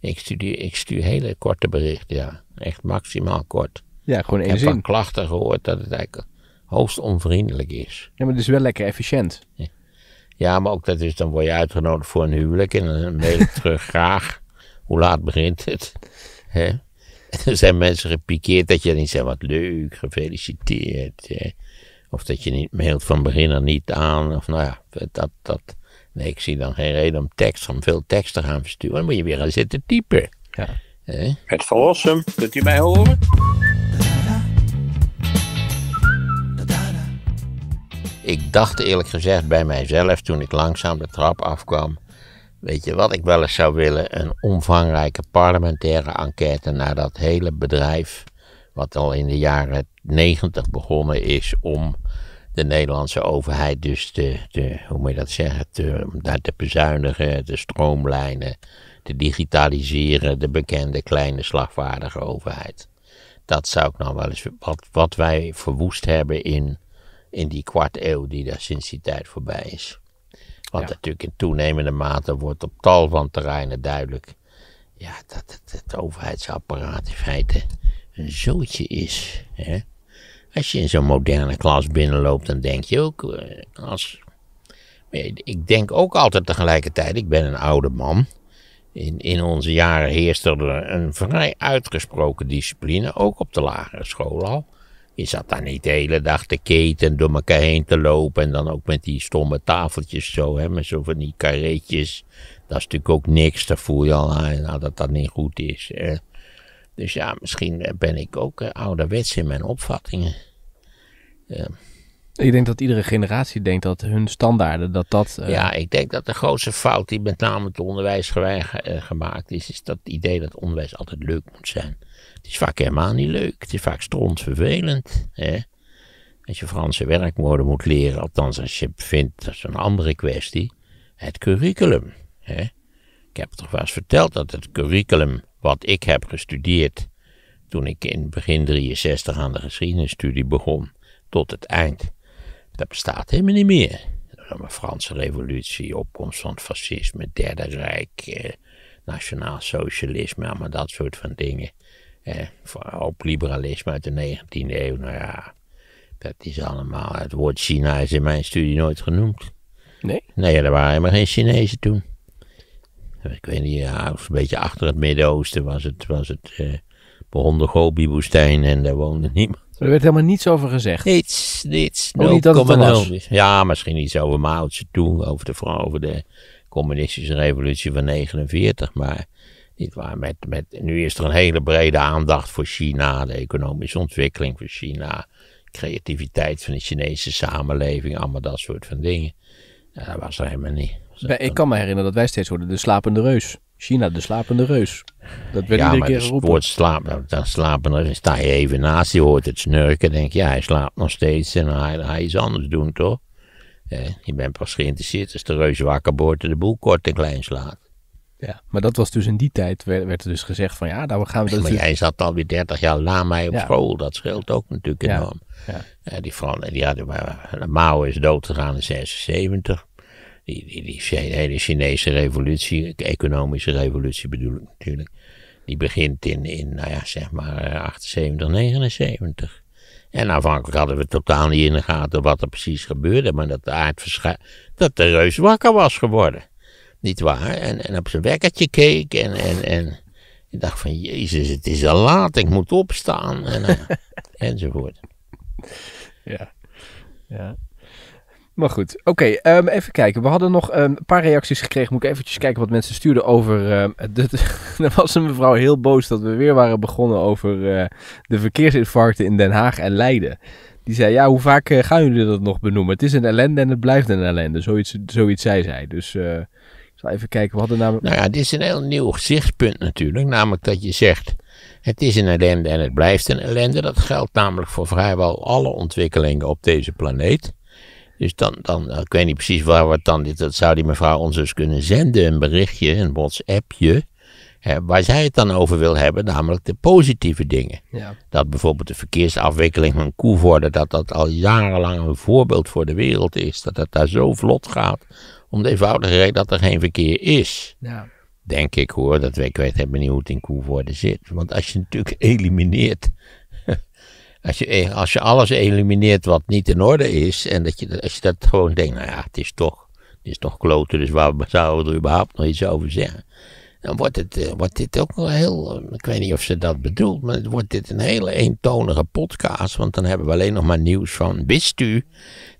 Ik stuur ik stuur hele korte berichten, ja. Echt maximaal kort. Ja, gewoon één zin. Ik heb van klachten gehoord dat het eigenlijk hoogst onvriendelijk is. Ja, maar het is wel lekker efficiënt. Ja, maar ook dat is, dan word je uitgenodigd voor een huwelijk en dan mail ik terug graag. Hoe laat begint het? He? dan zijn mensen gepikeerd dat je niet zegt, wat leuk, gefeliciteerd. Of dat je niet mailt van begin aan niet aan. Of nou ja, dat, dat, Nee, ik zie dan geen reden om, tekst, om veel tekst te gaan versturen. Dan moet je weer gaan zitten typen. Ja. Het verlossen, kunt u mij horen? Ik dacht eerlijk gezegd bij mijzelf toen ik langzaam de trap afkwam. Weet je wat ik wel eens zou willen? Een omvangrijke parlementaire enquête naar dat hele bedrijf. Wat al in de jaren negentig begonnen is om de Nederlandse overheid dus te, hoe moet je dat zeggen, om daar te bezuinigen, te stroomlijnen, te digitaliseren, de bekende kleine slagvaardige overheid. Dat zou ik nou wel eens, wat, wat wij verwoest hebben in, in die kwart eeuw die daar sinds die tijd voorbij is. Want natuurlijk in toenemende mate wordt op tal van terreinen duidelijk ja, dat het, het overheidsapparaat in feite een zootje is. Hè? Als je in zo'n moderne klas binnenloopt, dan denk je ook eh, als. Ik denk ook altijd tegelijkertijd, ik ben een oude man. In, in onze jaren heerste er een vrij uitgesproken discipline, ook op de lagere school al. Je zat daar niet de hele dag te keten, door elkaar heen te lopen en dan ook met die stomme tafeltjes zo, hè, met zo van die karretjes. Dat is natuurlijk ook niks, daar voel je al aan nou, dat dat niet goed is. Dus ja, misschien ben ik ook eh, ouderwets in mijn opvattingen. Ja. Ik denk dat iedere generatie denkt dat hun standaarden, dat dat... Eh, ja, ik denk dat de grootste fout die met name het onderwijs eh, gemaakt is, is dat idee dat onderwijs altijd leuk moet zijn. Het is vaak helemaal niet leuk, het is vaak strontvervelend. Hè? Als je Franse werkwoorden moet leren, althans als je vindt, dat is een andere kwestie, het curriculum. Hè? Ik heb toch wel eens verteld dat het curriculum wat ik heb gestudeerd toen ik in begin 63 aan de geschiedenisstudie begon tot het eind. Dat bestaat helemaal niet meer. De Franse revolutie, opkomst van het fascisme, derde rijk, eh, nationaal socialisme, allemaal dat soort van dingen. Eh, ook liberalisme uit de 19e eeuw, nou ja, dat is allemaal, het woord China is in mijn studie nooit genoemd. Nee? Nee, er waren helemaal geen Chinezen toen. Ik weet niet, ja, een beetje achter het Midden-Oosten was het, was het eh, de gobi woestijn en daar woonde niemand. Er werd helemaal niets over gezegd. Niets, niets. Ook niet dat het er was. Ja, misschien iets over Mao, toen, over de, over de communistische revolutie van 49, maar... Niet waar, met, met, nu is er een hele brede aandacht voor China, de economische ontwikkeling van China, creativiteit van de Chinese samenleving, allemaal dat soort van dingen. Ja, dat was er helemaal niet. Ik kan me herinneren dat wij steeds worden de slapende reus. China, de slapende reus. Dat werd ja, iedere keer geroepen. Het slaap, nou, dan slapen, sta je even naast, je hoort het snurken, denk je, ja, hij slaapt nog steeds en hij, hij is anders doen, toch? Eh, je bent pas geïnteresseerd als de reus wakker wordt en de boel kort en klein slaat. Ja, maar dat was dus in die tijd, werd, er dus gezegd van ja, daar nou, gaan we... Dus maar jij zat alweer 30 jaar na mij op school, dat scheelt ook natuurlijk enorm. Ja. Eh, die vrouw, die hadden, Mao is doodgegaan in 76. Die, die, die, hele Chinese revolutie, economische revolutie bedoel ik natuurlijk. Die begint in, in nou ja, zeg maar 78, eh, 79. En aanvankelijk hadden we totaal niet in de gaten wat er precies gebeurde, maar dat de aardverschijnsel, dat de reus wakker was geworden. Niet waar? En, en op zijn wekkertje keek en, en, en ik dacht van, jezus, het is al laat, ik moet opstaan. En, eh, enzovoort. Ja, ja. Maar goed, oké, ehm, even kijken. We hadden nog ehm, een paar reacties gekregen. Moet ik eventjes kijken wat mensen stuurden over... Ehm, de er was een mevrouw heel boos dat we weer waren begonnen over eh, de verkeersinfarcten in Den Haag en Leiden. Die zei, ja, hoe vaak eh, gaan jullie dat nog benoemen? Het is een ellende en het blijft een ellende. Zoiets, zoiets zei zij. Dus eh, ik zal even kijken. We hadden namelijk... Nou ja, dit is een heel nieuw gezichtspunt natuurlijk. Namelijk dat je zegt, het is een ellende en het blijft een ellende. Dat geldt namelijk voor vrijwel alle ontwikkelingen op deze planeet. Dus dan, dan, nou, ik weet niet precies waar wat dan dit, dat zou die mevrouw ons dus kunnen zenden, een berichtje, een WhatsAppje, hè, waar zij het dan over wil hebben, namelijk de positieve dingen. Ja. Dat bijvoorbeeld de verkeersafwikkeling van Koevoorde, dat dat al jarenlang een voorbeeld voor de wereld is, dat het daar zo vlot gaat, om de eenvoudige reden dat er geen verkeer is. Ja. Denk ik hoor, dat ik weet helemaal niet hoe het in Koevoorde zit. Want als je natuurlijk elimineert als je, e- als je alles elimineert wat niet in orde is. En dat je, als je dat gewoon denkt, nou ja, het is toch, het is toch kloten. Dus waar zouden we er überhaupt nog iets over zeggen? Dan wordt, het, eh, wordt dit ook wel heel, eh, ik weet niet of ze dat bedoelt, maar het wordt dit een hele eentonige podcast. Want dan hebben we alleen nog maar nieuws van, wist u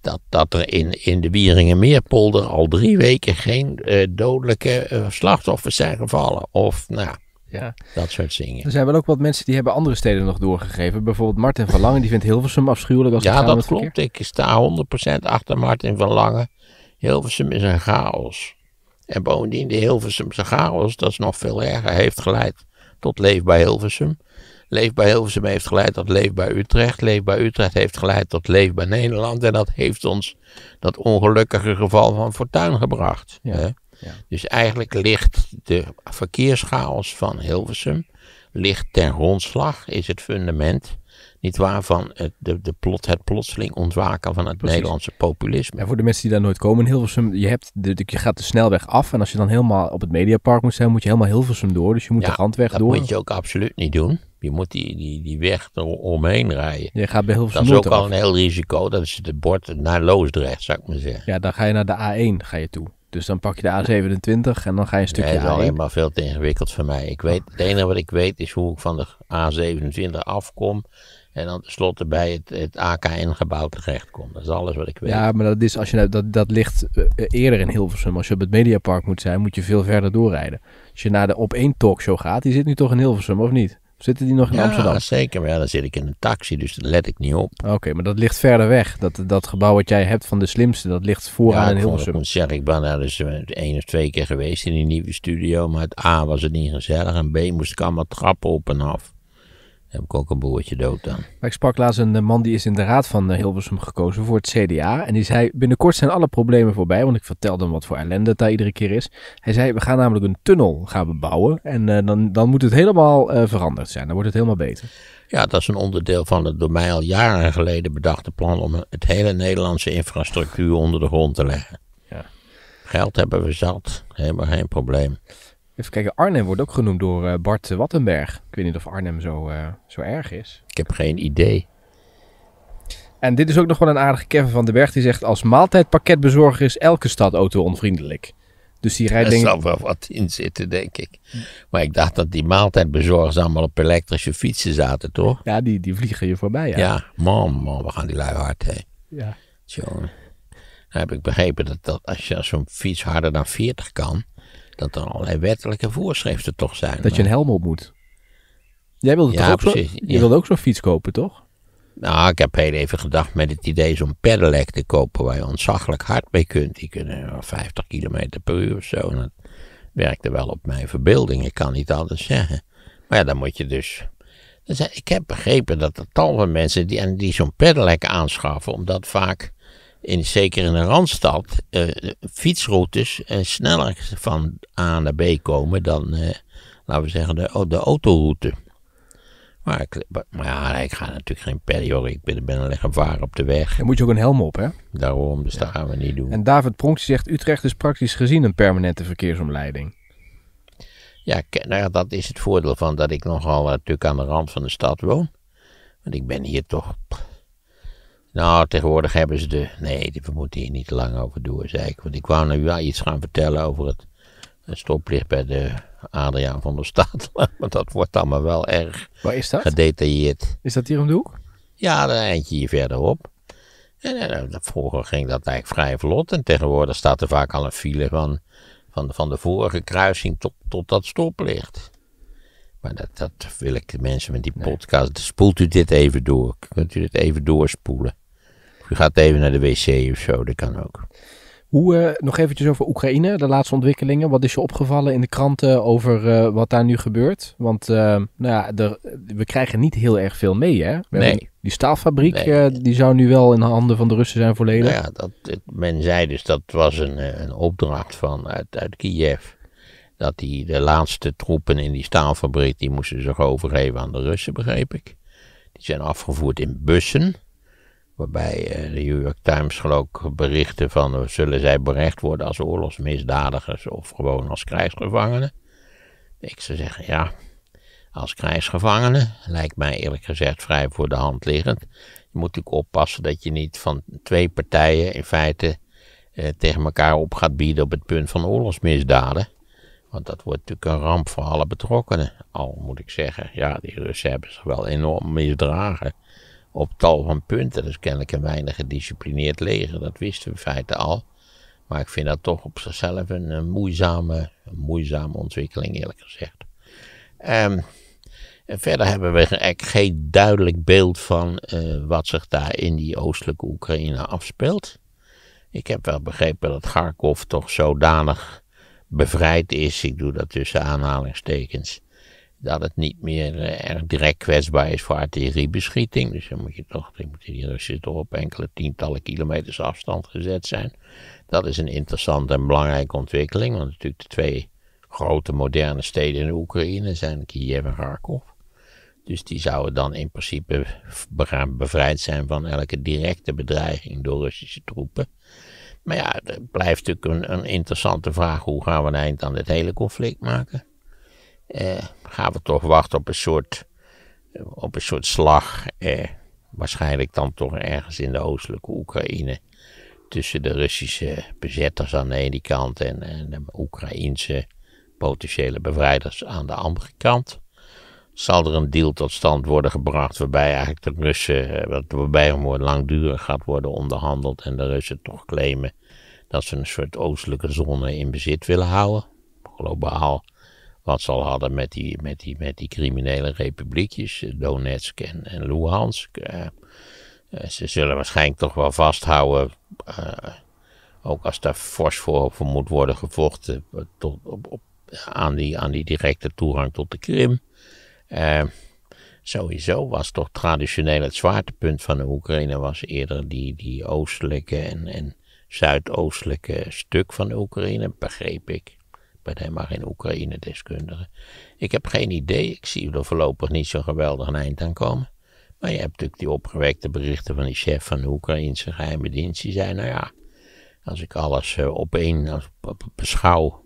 dat, dat er in, in de Wieringenmeerpolder al drie weken geen eh, dodelijke slachtoffers zijn gevallen? Of, nou ja. Dat soort dingen. Dus er zijn wel ook wat mensen die hebben andere steden nog doorgegeven. Bijvoorbeeld Martin van Langen, die vindt Hilversum afschuwelijk als Ja, dat klopt. Ik sta 100% achter Martin van Langen. Hilversum is een chaos. En bovendien, de Hilversumse chaos, dat is nog veel erger, heeft geleid tot Leef bij Hilversum. Leef bij Hilversum heeft geleid tot Leef bij Utrecht. Leef bij Utrecht heeft geleid tot Leef bij Nederland. En dat heeft ons dat ongelukkige geval van Fortuin gebracht. Ja. Ja. Dus eigenlijk ligt de verkeerschaos van Hilversum ligt ten grondslag, is het fundament, niet waar, van het, de, de plotseling ontwaken van het Nederlandse populisme. En voor de mensen die daar nooit komen in Hilversum, je, hebt de, je gaat de snelweg af en als je dan helemaal op het Mediapark moet zijn, moet je helemaal Hilversum door, dus je moet de randweg door. dat moet je ook absoluut niet doen. Je moet die, die, die weg eromheen omheen rijden. Je gaat bij Hilversum Dat is ook al een heel risico. Dat is het bord naar Loosdrecht, zou ik maar zeggen. Ja, dan ga je naar de A1 ga je toe. Dus dan pak je de A27 en dan ga je een stukje nee, dat is alleen maar veel te ingewikkeld voor mij. Ik weet, het enige wat ik weet is hoe ik van de A27 afkom. En dan tenslotte bij het, het AKN-gebouw terechtkom. Dat is alles wat ik weet. Ja, maar dat, is als je, nou, dat, dat ligt eh, eerder in Hilversum. Als je op het Mediapark moet zijn, moet je veel verder doorrijden. Als je naar de op één talkshow gaat, die zit nu toch in Hilversum, of niet? Zitten die nog in ja, Amsterdam? zeker. wel. ja, dan zit ik in een taxi, dus daar let ik niet op. Oké, maar dat ligt verder weg. Dat, dat gebouw wat jij hebt van de slimste, dat ligt vooraan in Hilversum. Ja, ik ben daar dus eh, één of twee keer geweest in die nieuwe studio. Maar het A was het niet gezellig en B moest ik allemaal trappen op en af heb ik ook een boertje dood dan. Maar ik sprak laatst een eh, man die is in de raad van eh, Hilversum gekozen voor het CDA. En die zei, binnenkort zijn alle problemen voorbij. Want ik vertelde hem wat voor ellende het daar iedere keer is. Hij zei, we gaan namelijk een tunnel gaan bouwen En eh, dan, dan moet het helemaal veranderd zijn. Dan wordt het helemaal beter. Ja, dat is een onderdeel van het door mij al jaren geleden bedachte plan... om het hele Nederlandse infrastructuur onder de grond te leggen. Ja. Geld hebben we zat, helemaal geen probleem. Even kijken, Arnhem wordt ook genoemd door eh, Bart Wattenberg. Ik weet niet of Arnhem zo, eh, zo erg is. Ik heb geen idee. En dit is ook nog wel een aardige Kevin van den Berg. Die zegt, als maaltijdpakketbezorger is elke stad auto-onvriendelijk. Dus die rijdt Er wel wat in zitten, denk ik. Maar ik dacht dat die maaltijdbezorgers allemaal op elektrische fietsen zaten, toch? Ja, die, die vliegen je voorbij, ja. Ja, man, man, we gaan die lui hard, hè. Ja. Jongen. Nou, dan heb ik begrepen dat, dat als je zo'n fiets harder dan 40 kan dat er allerlei wettelijke voorschriften toch zijn. Dat je een helm op moet. Jij wilde toch ook zo, je wilt ook zo'n fiets kopen, toch? Nou, ik heb heel even gedacht met het idee zo'n pedelec te kopen waar je ontzaglijk hard mee kunt. Die kunnen 50 km per uur of zo. En dat werkte wel op mijn verbeelding, ik kan niet anders zeggen. Maar ja, dan moet je dus... Ik heb begrepen dat er tal van mensen die, die zo'n pedelec aanschaffen, omdat vaak in, zeker in een Randstad, uh, fietsroutes eh, sneller van A naar B komen dan, eh, laten we zeggen, de, de autoroute. Maar, ik, ja, ik ga natuurlijk geen periode. ik ben, ben alleen gevaar op de weg. Dan moet je ook een helm op, hè? Daarom, dus dat gaan we niet doen. En David Pronk zegt, Utrecht is praktisch gezien een permanente verkeersomleiding. Ja, nou, dat is het voordeel van dat ik nogal natuurlijk aan de rand van de stad woon. Want ik ben hier toch nou, tegenwoordig hebben ze de... Nee, we moeten hier niet te lang over door, zei ik. Want ik wou nu wel iets gaan vertellen over het, stoplicht bij de Adriaan van der Staat. want dat wordt allemaal wel erg Waar is dat? gedetailleerd. Is dat hier om de hoek? Ja, een eindje hier verderop. En, eh, nou, vroeger ging dat eigenlijk vrij vlot. En tegenwoordig staat er vaak al een file van, van, van de vorige kruising tot, tot dat stoplicht. Maar dat, dat wil ik de mensen met die podcast. Spoelt u dit even door? Kunt u dit even doorspoelen? Je gaat even naar de wc of zo, dat kan ook. Hoe, eh, nog eventjes over Oekraïne, de laatste ontwikkelingen. Wat is je opgevallen in de kranten over eh, wat daar nu gebeurt? Want eh, nou ja, we krijgen niet heel erg veel mee, hè? nee. Die staalfabriek, die zou nu wel in de handen van de Russen zijn volledig. Nou ja, dat, men zei dus dat was een, een opdracht van, uit, uit Kiev. Dat die, de laatste troepen in die staalfabriek, die moesten zich overgeven aan de Russen, begreep ik. Die zijn afgevoerd in bussen. Waarbij eh, de New York Times geloof ik berichten van eh, zullen zij berecht worden als oorlogsmisdadigers of gewoon als krijgsgevangenen. Ik zou zeggen ja, als krijgsgevangenen lijkt mij eerlijk gezegd vrij voor de hand liggend. Je moet natuurlijk oppassen dat je niet van twee partijen in feite eh, tegen elkaar op gaat bieden op het punt van oorlogsmisdaden. Want dat wordt natuurlijk een ramp voor alle betrokkenen. Al moet ik zeggen, ja, die Russen hebben zich wel enorm misdragen op tal van punten. Dat is kennelijk een weinig gedisciplineerd leger, dat wisten we in feite al. Maar ik vind dat toch op zichzelf een, moeizame, moeizame ontwikkeling, eerlijk gezegd. Ehm, en verder hebben we eigenlijk geen duidelijk beeld van eh, wat zich daar in die oostelijke Oekraïne afspeelt. Ik heb wel begrepen dat Kharkov toch zodanig bevrijd is, ik doe dat tussen aanhalingstekens, dat het niet meer eh, erg direct kwetsbaar is voor artilleriebeschieting, Dus dan moet je toch, dan moeten die Russen toch op enkele tientallen kilometers afstand gezet zijn. Dat is een interessante en belangrijke ontwikkeling, want natuurlijk de twee grote moderne steden in Oekraïne zijn Kiev en Kharkov. Dus die zouden dan in principe bevrijd zijn van elke directe bedreiging door Russische troepen. Maar ja, het blijft natuurlijk een, een interessante vraag: hoe gaan we een eind aan dit hele conflict maken? eh, gaan we toch wachten op een soort, op een soort slag. Eh, waarschijnlijk dan toch ergens in de oostelijke Oekraïne. Tussen de Russische bezetters aan de ene kant en, de Oekraïense potentiële bevrijders aan de andere kant. Zal er een deal tot stand worden gebracht waarbij eigenlijk de Russen, eh, waarbij er langdurig gaat worden onderhandeld en de Russen toch claimen dat ze een soort oostelijke zone in bezit willen houden. Globaal wat ze al hadden met die, met die, met die criminele republiekjes, eh, Donetsk en, Luhansk. Eh, eh, ze zullen waarschijnlijk toch wel vasthouden, ook als daar fors voor, moet worden gevochten, tot, op, aan, die, aan die directe toegang tot de Krim. Uh, sowieso was toch traditioneel het zwaartepunt van de Oekraïne was eerder die, die oostelijke en, en zuidoostelijke stuk van de Oekraïne, begreep ik bij helemaal geen oekraïne deskundigen. Ik heb geen idee, ik zie er voorlopig niet zo'n geweldig een eind aan komen. Maar je hebt natuurlijk die opgewekte berichten van die chef van de Oekraïnse geheime dienst, die zei, nou ja, als ik alles eh, op één beschouw,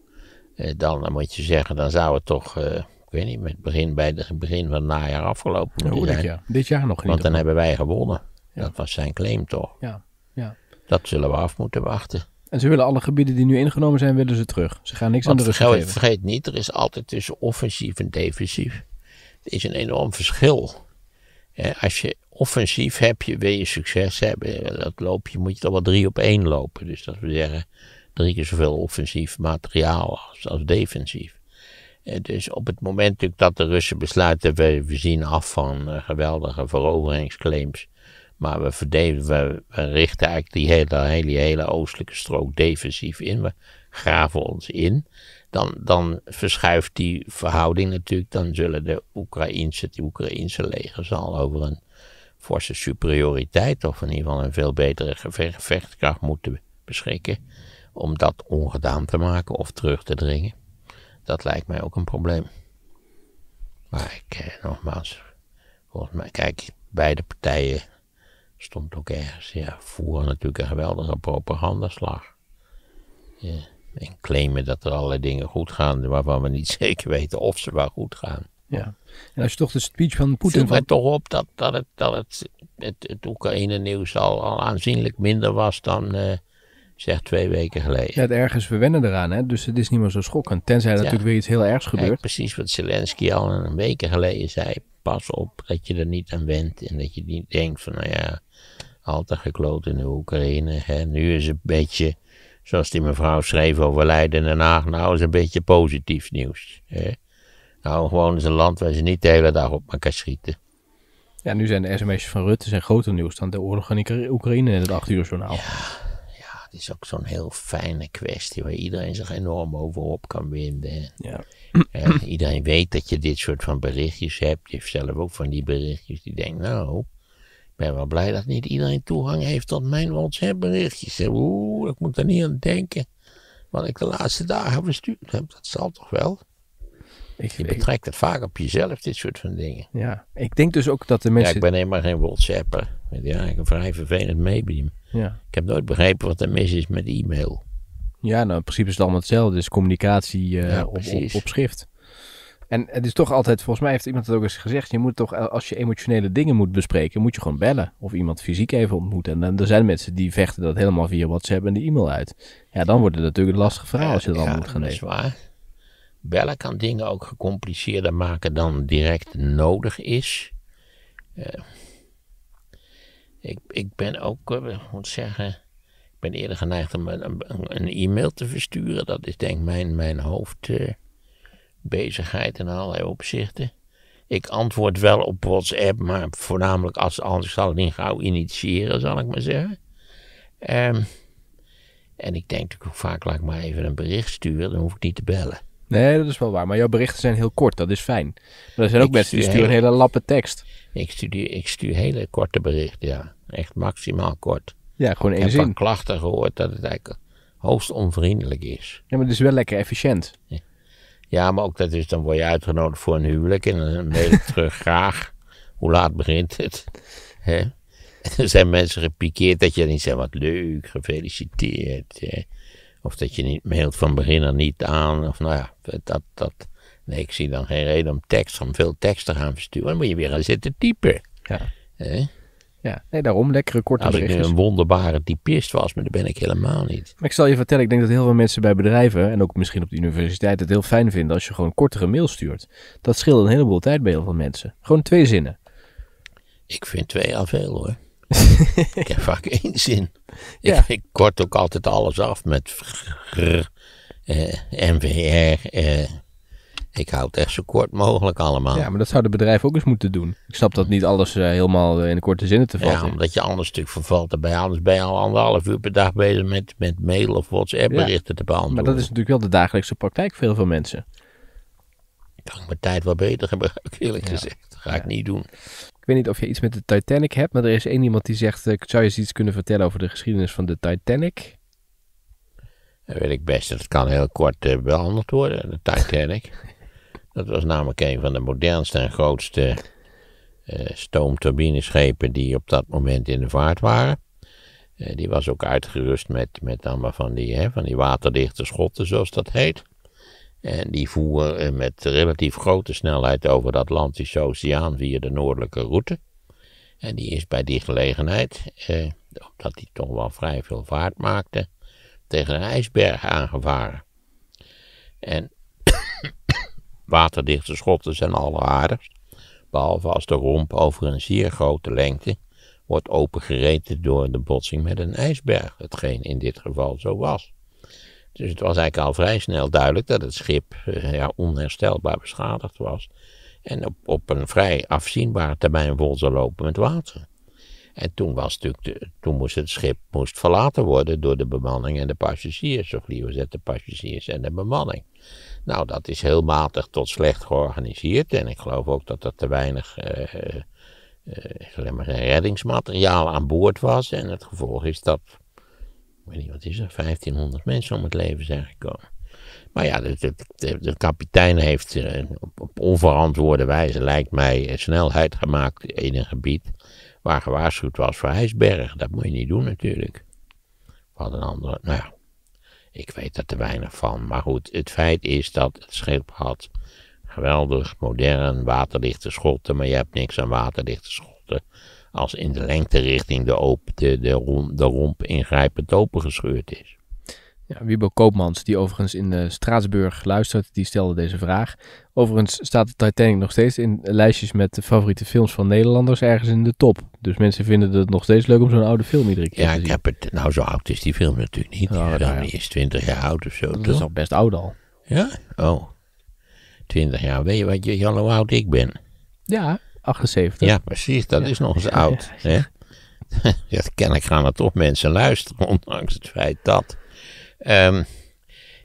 eh, dan, moet je zeggen, dan zou het toch, eh, ik weet niet, met begin, bij het begin van het najaar afgelopen moeten ja, Dit jaar nog niet. Want dan hebben wij gewonnen. Dat was zijn claim toch. Ja, ja. Dat zullen we af moeten wachten. En ze willen alle gebieden die nu ingenomen zijn, willen ze terug. Ze gaan niks anders. aan de vergeet, niet, er is altijd tussen offensief en defensief. Er is een enorm verschil. als je offensief hebt, je, wil je succes hebben. Eh, dat loop je, moet je dan wel drie op één lopen. Dus dat wil zeggen, drie keer zoveel offensief materiaal als, defensief. Eh, dus op het moment dat de Russen besluiten, we, zien af van eh, geweldige veroveringsclaims maar we, verdedigen, we, richten eigenlijk die hele, hele, hele oostelijke strook defensief in. We graven ons in. Dan, dan verschuift die verhouding natuurlijk. Dan zullen de Oekraïnse, de Oekraïnse leger zal over een forse superioriteit of in ieder geval een veel betere gevechtkracht moeten beschikken om dat ongedaan te maken of terug te dringen. Dat lijkt mij ook een probleem. Maar ik, eh, nogmaals, volgens mij, kijk, beide partijen stond ook ergens, ja, voeren natuurlijk een geweldige propagandaslag. Ja. En claimen dat er allerlei dingen goed gaan, waarvan we niet zeker weten of ze wel goed gaan. Ja. En als je toch de speech van Poetin... Het van... toch op dat, dat het, dat het, het, het Oekraïne-nieuws al, aanzienlijk minder was dan... Uh, zeg twee weken geleden. Ja, het ergens, we wennen eraan, hè? dus het is niet meer zo schokkend. Tenzij er natuurlijk weer iets heel ergs gebeurt. Ja, precies wat Zelensky al een weken geleden zei pas op dat je er niet aan bent en dat je niet denkt van, nou ja, altijd gekloot in de Oekraïne. Hè. Nu is het een beetje, zoals die mevrouw schreef over Leiden en Den Haag, nou is het een beetje positief nieuws. Hè. Nou, gewoon is een land waar ze niet de hele dag op elkaar schieten. Ja, nu zijn de sms'jes van Rutte zijn groter nieuws dan de oorlog in Oekraïne in het 8 uur journaal. Ja dat is ook zo'n heel fijne kwestie waar iedereen zich enorm over op kan winden. Ja. En iedereen weet dat je dit soort van berichtjes hebt. Je hebt zelf ook van die berichtjes die denkt, nou, ik ben wel blij dat niet iedereen toegang heeft tot mijn WhatsApp berichtjes. Oeh, ik moet er niet aan denken wat ik de laatste dagen verstuurd heb. Dat zal toch wel? Ik, je betrekt het vaak op jezelf, dit soort van dingen. Ja, ik denk dus ook dat de mensen... Ja, ik ben helemaal geen WhatsApper ja ik eigenlijk een vrij vervelend medium. Ja. Ik heb nooit begrepen wat er mis is met e-mail. Ja, nou in principe is het allemaal hetzelfde. Dus communicatie eh, op, op, schrift. En het is toch altijd, volgens mij heeft iemand het ook eens gezegd, je moet toch, eh, als je emotionele dingen moet bespreken, moet je gewoon bellen. Of iemand fysiek even ontmoeten. En dan, er zijn mensen die vechten dat helemaal via WhatsApp en de e-mail uit. Ja, dan wordt het natuurlijk een lastig verhaal als je dat moet gaan dat is waar. Bellen kan dingen ook gecompliceerder maken dan direct nodig is. Uh, ik, ik ben ook, eh, ik moet zeggen, ik ben eerder geneigd om een, e-mail te versturen. Dat is denk ik mijn, mijn hoofdbezigheid in allerlei opzichten. Ik antwoord wel op WhatsApp, maar voornamelijk als, als ik zal het niet gauw initiëren, zal ik maar zeggen. Ehm, en ik denk natuurlijk vaak laat ik maar even een bericht sturen, dan hoef ik niet te bellen. Nee, dat is wel waar. Maar jouw berichten zijn heel kort, dat is fijn. Maar er zijn ook mensen die sturen een hele lappe tekst. Ik studeer, ik stuur hele korte berichten, ja. Echt maximaal kort. Ja, gewoon één zin. Ik heb van klachten gehoord dat het eigenlijk hoogst onvriendelijk is. Ja, maar het is wel lekker efficiënt. Ja, maar ook dat is, dan word je uitgenodigd voor een huwelijk en dan ben je terug graag. Hoe laat begint het? He? dan zijn mensen gepikeerd dat je niet zegt, wat leuk, gefeliciteerd. Of dat je niet mailt van begin aan niet aan. Of nou ja, dat, dat, ik zie dan geen reden om, tekst, om veel tekst te gaan versturen. Dan moet je weer gaan zitten typen. Ja. Ja, nee, daarom lekkere korte Als ik een wonderbare typist was, maar dat ben ik helemaal niet. Maar ik zal je vertellen, ik denk dat heel veel mensen bij bedrijven en ook misschien op de universiteit het heel fijn vinden als je gewoon kortere mail stuurt. Dat scheelt een heleboel tijd bij heel veel mensen. Gewoon twee zinnen. Ik vind twee al veel hoor. ik heb vaak één zin. Ja. Ik, kort ook altijd alles af met eh, NVR, eh, ik hou het echt zo kort mogelijk allemaal. Ja, maar dat zouden bedrijven ook eens moeten doen. Ik snap dat niet alles eh, helemaal eh, in de korte zinnen te vatten. Ja, omdat je anders stuk vervalt. bij anders ben je al anderhalf uur per dag bezig met, met mail of WhatsApp berichten te beantwoorden. Maar dat is natuurlijk wel de dagelijkse praktijk voor heel veel mensen. Kan mijn tijd wel beter gebruiken, eerlijk gezegd. Dat ga ik niet doen. Ik weet niet of je iets met de Titanic hebt, maar er is één iemand die zegt... Eh, zou je eens iets kunnen vertellen over de geschiedenis van de Titanic? Dat weet ik best. Dat kan heel kort behandeld worden, de Titanic. Dat was namelijk een van de modernste en grootste eh, stoomturbineschepen die op dat moment in de vaart waren. Eh, die was ook uitgerust met, met allemaal van die, van die waterdichte schotten, zoals dat heet. En die voer eh, met relatief grote snelheid over de Atlantische Oceaan via de noordelijke route. En die is bij die gelegenheid, eh, omdat die toch wel vrij veel vaart maakte, tegen een ijsberg aangevaren. En Waterdichte schotten zijn alleraardigst, behalve als de romp over een zeer grote lengte wordt opengereten door de botsing met een ijsberg, hetgeen in dit geval zo was. Dus het was eigenlijk al vrij snel duidelijk dat het schip eh, ja, onherstelbaar beschadigd was en op, op een vrij afzienbare termijn vol zou lopen met water. En toen, was natuurlijk toen moest het schip moest verlaten worden door de bemanning en de passagiers, of liever gezegd de passagiers en de bemanning. Nou, dat is heel matig tot slecht georganiseerd. En ik geloof ook dat er te weinig uh, maar reddingsmateriaal aan boord was. En het gevolg is dat, ik weet niet wat is er, 1500 mensen om het leven zijn gekomen. Maar ja, de, de, de, kapitein heeft op, op, onverantwoorde wijze, lijkt mij, snelheid gemaakt in een gebied waar gewaarschuwd was voor ijsbergen. Dat moet je niet doen natuurlijk. Wat een andere, nou ja, ik weet er te weinig van. Maar goed, het feit is dat het schip had geweldig modern waterdichte schotten. Maar je hebt niks aan waterdichte schotten als in de lengterichting de, de, de, romp, de romp ingrijpend opengescheurd is. Ja, Wiebo Koopmans, die overigens in eh, Straatsburg luistert, die stelde deze vraag. Overigens staat de Titanic nog steeds in lijstjes met de favoriete films van Nederlanders ergens in de top. Dus mensen vinden het nog steeds leuk om zo'n oude film iedere keer ja, te zien. Ja, ik heb het, nou zo oud is die film natuurlijk niet. Oh, ja, die is 20 jaar oud of zo. Dat is al best oud al. Ja? Oh. 20 jaar. Weet je wat je hoe oud ik ben? Ja, 78. Ja, precies. Dat is nog eens oud. Hè? dat ken ik gaan er toch mensen luisteren, ondanks het feit dat. Ehm,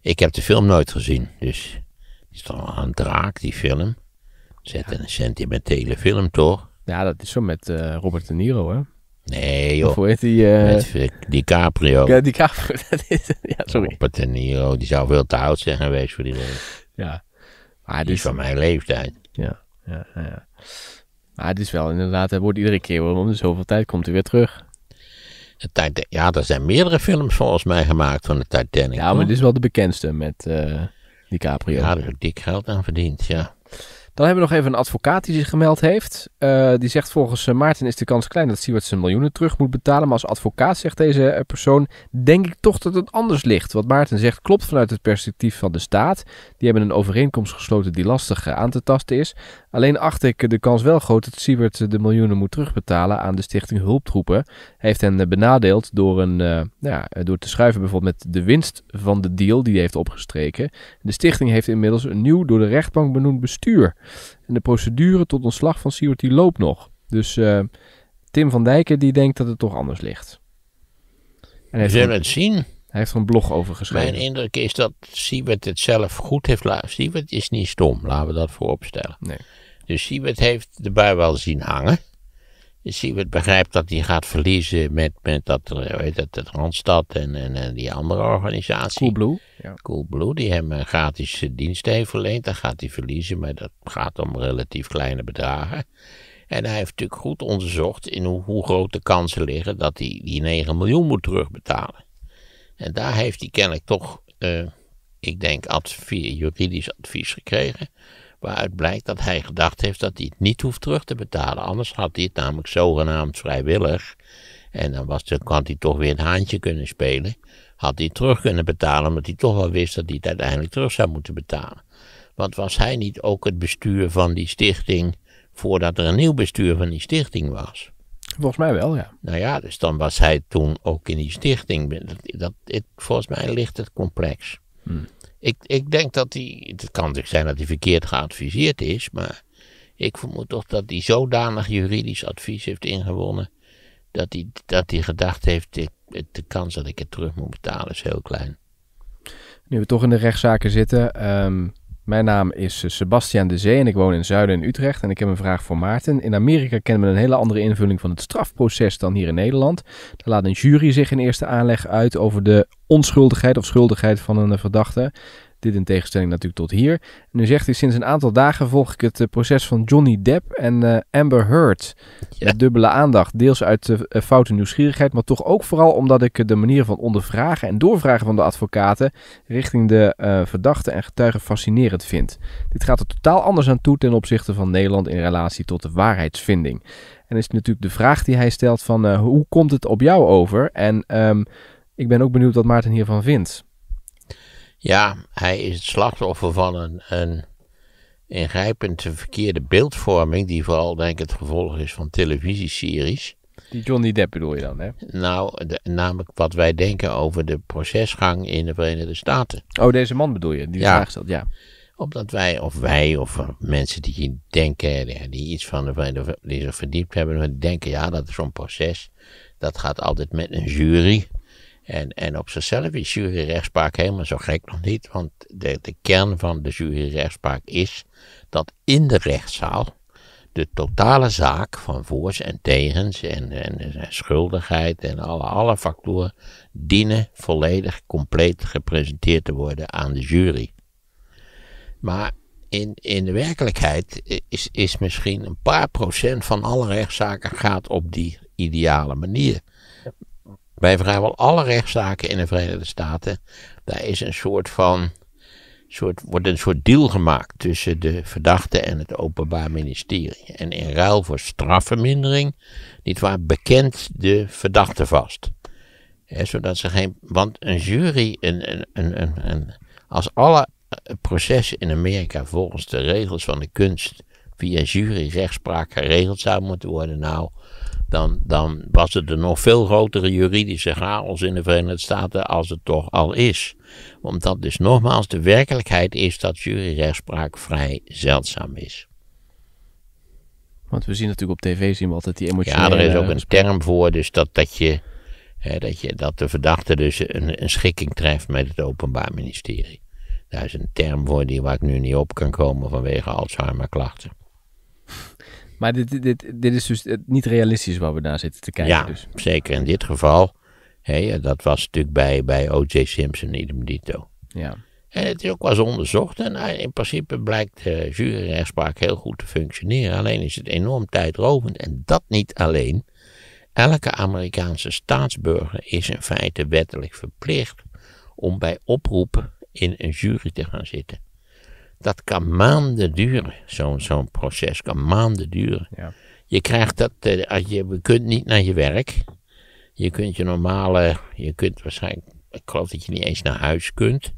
ik heb de film nooit gezien, dus het is toch een draak, die film. Zet ja. een sentimentele film, toch? Ja, dat is zo met eh, Robert De Niro, hè? Nee, joh. Hoe die? Uh... Met DiCaprio. Ja, DiCaprio. ja, sorry. Robert De Niro, die zou veel te oud zijn geweest voor die film. Ja. Maar die is dus- van mijn leeftijd. Ja, ja, ja. Maar het is wel inderdaad, Hij wordt iedere keer, om zoveel tijd komt hij weer terug ja, er zijn meerdere films volgens mij gemaakt van de Titanic. Ja, maar dit is wel de bekendste met uh, DiCaprio. Ja, er dik geld aan verdiend, ja. Dan hebben we nog even een advocaat die zich gemeld heeft. Eh, die zegt volgens eh, Maarten is de kans klein dat Siewert zijn miljoenen terug moet betalen. Maar als advocaat zegt deze persoon, denk ik toch dat het anders ligt. Wat Maarten zegt klopt vanuit het perspectief van de staat. Die hebben een overeenkomst gesloten die lastig aan te tasten is. Alleen acht ik de kans wel groot dat Siebert de miljoenen moet terugbetalen aan de Stichting Hulptroepen. Hij heeft hen eh, benadeeld door, een, eh, nou ja, eh, door te schuiven bijvoorbeeld met de winst van de deal die hij heeft opgestreken. De stichting heeft inmiddels een nieuw door de rechtbank benoemd bestuur. En de procedure tot ontslag van Siebert die loopt nog. Dus Tim van Dijken die denkt dat het toch anders ligt. En hij het zien? Hij heeft er een blog over geschreven. Mijn indruk is dat Siebert het zelf goed heeft laten. Siebert is niet stom, laten we dat vooropstellen. Nee. Dus Siebert heeft de bui wel zien hangen. Dus Siebert begrijpt dat hij gaat verliezen met, met dat, weet eh, het, het Randstad en, en, die andere organisatie. Coolblue. Ja. Coolblue, die hem een gratis eh, dienst heeft verleend. Dan gaat hij verliezen, maar dat gaat om relatief kleine bedragen. En hij heeft natuurlijk goed onderzocht in hoe, grote groot de kansen liggen dat hij die 9 miljoen moet terugbetalen. En daar heeft hij kennelijk toch, eh, ik denk, advies, juridisch advies gekregen waaruit blijkt dat hij gedacht heeft dat hij het niet hoeft terug te betalen. Anders had hij het namelijk zogenaamd vrijwillig, en dan was de, had hij toch weer het haantje kunnen spelen, had hij terug kunnen betalen, omdat hij toch wel wist dat hij het uiteindelijk terug zou moeten betalen. Want was hij niet ook het bestuur van die stichting voordat er een nieuw bestuur van die stichting was? Volgens mij wel, ja. Nou ja, dus dan was hij toen ook in die stichting. Dat, het, volgens mij ligt het complex. Hmm. Ik, ik denk dat hij, het kan natuurlijk zijn dat hij verkeerd geadviseerd is, maar ik vermoed toch dat hij zodanig juridisch advies heeft ingewonnen, dat hij, dat hij gedacht heeft, de, de kans dat ik het terug moet betalen is heel klein. Nu we toch in de rechtszaken zitten, ehm, mijn naam is eh, Sebastian de Zee en ik woon in Zuiden in Utrecht. En ik heb een vraag voor Maarten. In Amerika kennen we een hele andere invulling van het strafproces dan hier in Nederland. Daar laat een jury zich in eerste aanleg uit over de onschuldigheid of schuldigheid van een eh, verdachte. Dit in tegenstelling natuurlijk tot hier. nu zegt hij, sinds een aantal dagen volg ik het eh, proces van Johnny Depp en eh, Amber Heard. Met dubbele aandacht, deels uit uh, foute nieuwsgierigheid, maar toch ook vooral omdat ik de manier van ondervragen en doorvragen van de advocaten richting de verdachten en getuigen fascinerend vind. Dit gaat er totaal anders aan toe ten opzichte van Nederland in relatie tot de waarheidsvinding. En is natuurlijk de vraag die hij stelt van hoe komt het op jou over? En ehm, ik ben ook benieuwd wat Maarten hiervan vindt. Ja, hij is het slachtoffer van een, een ingrijpend verkeerde beeldvorming, die vooral denk ik het gevolg is van televisieseries. Die Johnny Depp bedoel je dan, hè? Nou, namelijk wat wij denken over de procesgang in de Verenigde Staten. Oh, deze man bedoel je, die ja. vraag stelt, ja. Omdat wij, of wij, of mensen die denken, die iets van de Verenigde zich verdiept hebben, denken, ja, dat is zo'n proces. Dat gaat altijd met een jury. En, en op zichzelf is juryrechtspraak helemaal zo gek nog niet, want de, de kern van de juryrechtspraak is dat in de rechtszaal de totale zaak van voor's en tegens en, en, schuldigheid en alle, alle factoren dienen volledig compleet gepresenteerd te worden aan de jury. Maar in, in de werkelijkheid is, is misschien een paar procent van alle rechtszaken gaat op die ideale manier bij vrijwel alle rechtszaken in de Verenigde Staten, daar is een soort van, soort, wordt een soort deal gemaakt tussen de verdachte en het Openbaar Ministerie. En in ruil voor strafvermindering, nietwaar, bekent de verdachte vast. zodat ze geen, want een jury, een, een, een, een, als alle eh, processen in Amerika volgens de regels van de kunst via juryrechtspraak geregeld zou moeten worden, nou, dan, dan was het een nog veel grotere juridische chaos in de Verenigde Staten als het toch al is. Omdat dus nogmaals de werkelijkheid is dat juryrechtspraak vrij zeldzaam is. Want we zien natuurlijk op tv zien we altijd die emotionele... Ja, er is ook een term voor, dus dat, dat, je, hè, dat, je, dat de verdachte dus een, een schikking treft met het Openbaar Ministerie. Daar is een term voor die waar ik nu niet op kan komen vanwege Alzheimer klachten. Maar dit, dit, dit is dus eh, niet realistisch waar we daar zitten te kijken. Ja, dus. zeker in dit geval. Eh, dat was natuurlijk bij, bij O.J. Simpson idem dito. Ja. En het is ook wel onderzocht. En eh, in principe blijkt de juryrechtspraak heel goed te functioneren. Alleen is het enorm tijdrovend. En dat niet alleen. Elke Amerikaanse staatsburger is in feite wettelijk verplicht om bij oproep in een jury te gaan zitten dat kan maanden duren. Zo'n zo'n proces kan maanden duren. Je krijgt dat, eh, als je, je kunt niet naar je werk. Je kunt je normale, je kunt waarschijnlijk, ik geloof dat je niet eens naar huis kunt.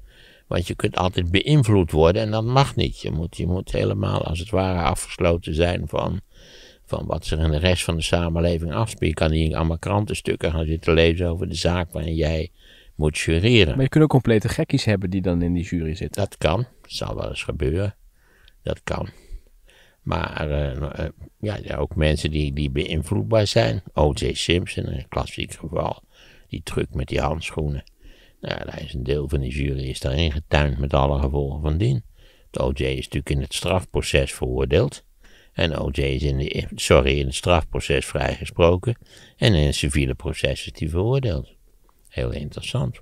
Want je kunt altijd beïnvloed worden en dat mag niet. Je moet, je moet helemaal als het ware afgesloten zijn van, van wat zich in de rest van de samenleving afspeelt. Je kan niet allemaal krantenstukken gaan zitten lezen over de zaak waarin jij moet jureren. Maar je kunt ook complete gekkies hebben die dan in die jury zitten. Dat kan, zal wel eens gebeuren. Dat kan. Maar eh, eh, ja, ook mensen die, die beïnvloedbaar zijn. O.J. Simpson, een klassiek geval. Die truc met die handschoenen. Nou, daar is een deel van die jury is daarin getuind met alle gevolgen van dien. O.J. is natuurlijk in het strafproces veroordeeld. En O.J. is in, de, sorry, in het strafproces vrijgesproken. En in het civiele proces is hij veroordeeld. Heel interessant.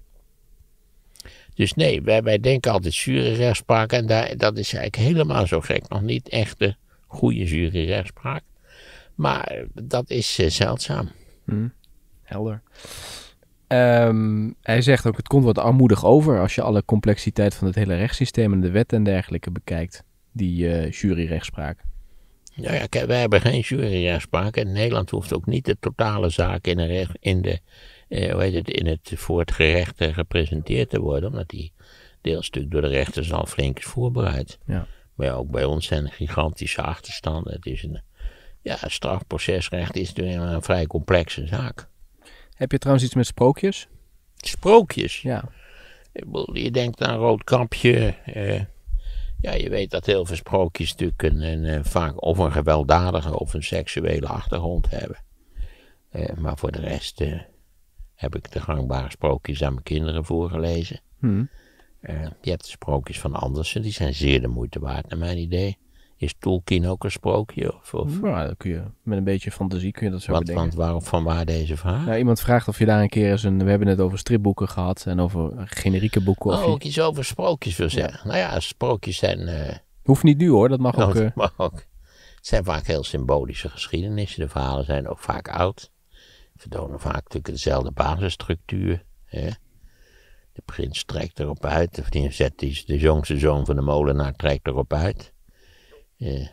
Dus nee, wij, wij denken altijd juryrechtspraak En daar, dat is eigenlijk helemaal zo gek nog niet echt de goede juryrechtspraak, Maar dat is eh, zeldzaam. Hm, helder. Ehm, hij zegt ook, het komt wat armoedig over als je alle complexiteit van het hele rechtssysteem en de wet en dergelijke bekijkt, die uh, eh, juryrechtspraak. Nou ja, kijk, wij hebben geen juryrechtspraak en Nederland hoeft ook niet de totale zaak in in de eh, hoe heet het, in het, voor het gerecht eh, gepresenteerd te worden. Omdat die deels natuurlijk door de rechters al flink is voorbereid. Ja. Maar ook bij ons zijn er gigantische achterstanden. Het is een, ja, strafprocesrecht is natuurlijk een vrij complexe zaak. Heb je trouwens iets met sprookjes? Sprookjes? Ja. Je denkt aan Roodkampje. Eh, ja, je weet dat heel veel sprookjes natuurlijk een, een, vaak of een gewelddadige of een seksuele achtergrond hebben. Eh, maar voor de rest eh, heb ik de gangbare sprookjes aan mijn kinderen voorgelezen. Hmm. Eh, je hebt de sprookjes van Andersen, die zijn zeer de moeite waard naar mijn idee. Is Tolkien ook een sprookje? Of, of? Ja, hmm, dat nou, kun je, met een beetje fantasie kun je dat zo Wat, bedenken. Want van waar deze vraag? Nou, iemand vraagt of je daar een keer eens een... We hebben het over stripboeken gehad en over generieke boeken. Oh, of ook iets over sprookjes wil zeggen. Nou ja, sprookjes zijn... Uh... Hoeft niet nu hoor, dat mag ook. Oh, eh. Dat mag ook. Het zijn vaak heel symbolische geschiedenissen. De verhalen zijn ook vaak oud vertonen vaak natuurlijk dezelfde basisstructuur. Hè? De prins trekt erop uit, of die zet de jongste zoon van de molenaar trekt erop uit. Eh,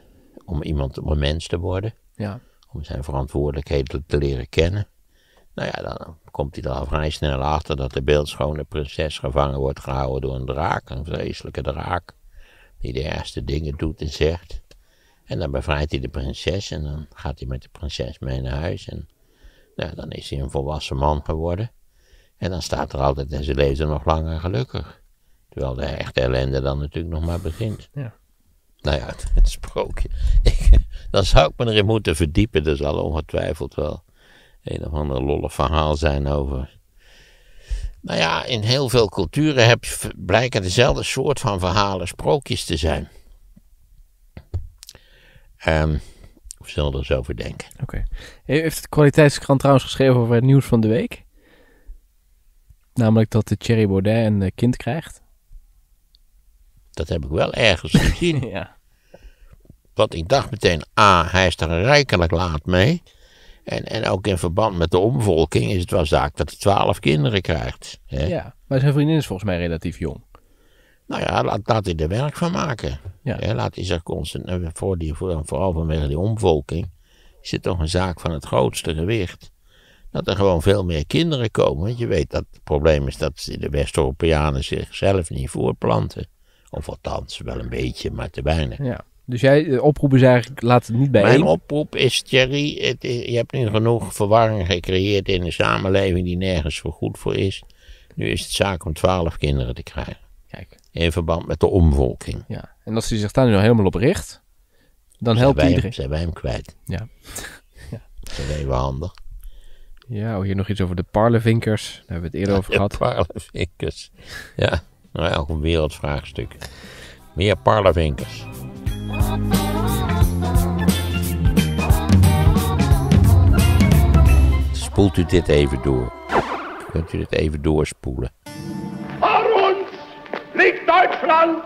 om iemand, om een mens te worden. Ja. Om zijn verantwoordelijkheden te leren kennen. Nou ja, dan komt hij er al vrij snel achter dat de beeldschone prinses gevangen wordt gehouden door een draak, een vreselijke draak. Die de ergste dingen doet en zegt. En dan bevrijdt hij de prinses en dan gaat hij met de prinses mee naar huis. En nou, dan is hij een volwassen man geworden. En dan staat er altijd in zijn leven nog langer gelukkig. Terwijl de echte ellende dan natuurlijk nog maar begint. Ja. Nou ja, het, sprookje. Ik, dan zou ik me erin moeten verdiepen. Er zal ongetwijfeld wel een of ander lollig verhaal zijn over. Nou ja, in heel veel culturen heb, blijken dezelfde soort van verhalen sprookjes te zijn. Um, of snel er eens over denken. Oké. Heeft de kwaliteitskrant trouwens geschreven over het nieuws van de week? Namelijk dat de Thierry Baudet een eh, kind krijgt? Dat heb ik wel ergens gezien. ja. Want ik dacht meteen, ah, hij is er rijkelijk laat mee. En, en ook in verband met de omvolking is het wel zaak dat hij twaalf kinderen krijgt. Hè? Ja, maar zijn vriendin is volgens mij relatief jong. Nou ja, laat, laat hij er werk van maken. Ja. laat hij zich constant, eh, voor die, voor, vooral vanwege die omvolking, is het toch een zaak van het grootste gewicht. Dat er gewoon veel meer kinderen komen. Want je weet dat het probleem is dat de West-Europeanen zichzelf niet voorplanten. Of althans, wel een beetje, maar te weinig. Ja. Dus jij eh, oproep is eigenlijk, laat het niet bij Mijn oproep is, Thierry, het, je hebt nu genoeg verwarring gecreëerd in een samenleving die nergens voor goed voor is. Nu is het zaak om twaalf kinderen te krijgen. Kijk in verband met de omvolking. Ja, en als hij zich daar nu helemaal op richt, dan helpt hij iedereen. zijn wij hem kwijt. Ja. ja. Dat is even handig. Ja, oh, hier nog iets over de parlevinkers. Daar hebben we het eerder over gehad. Parlevinkers. Ja, nou ja, ook een wereldvraagstuk. Meer parlevinkers. Spoelt u dit even door. Kunt u dit even doorspoelen liegt Deutschland.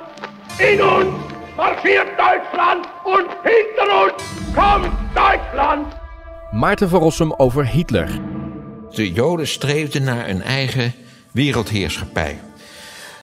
In uns marschiert Deutschland en hinter ons komt Duitsland. Maarten van Rossum over Hitler. De Joden streefden naar een eigen wereldheerschappij.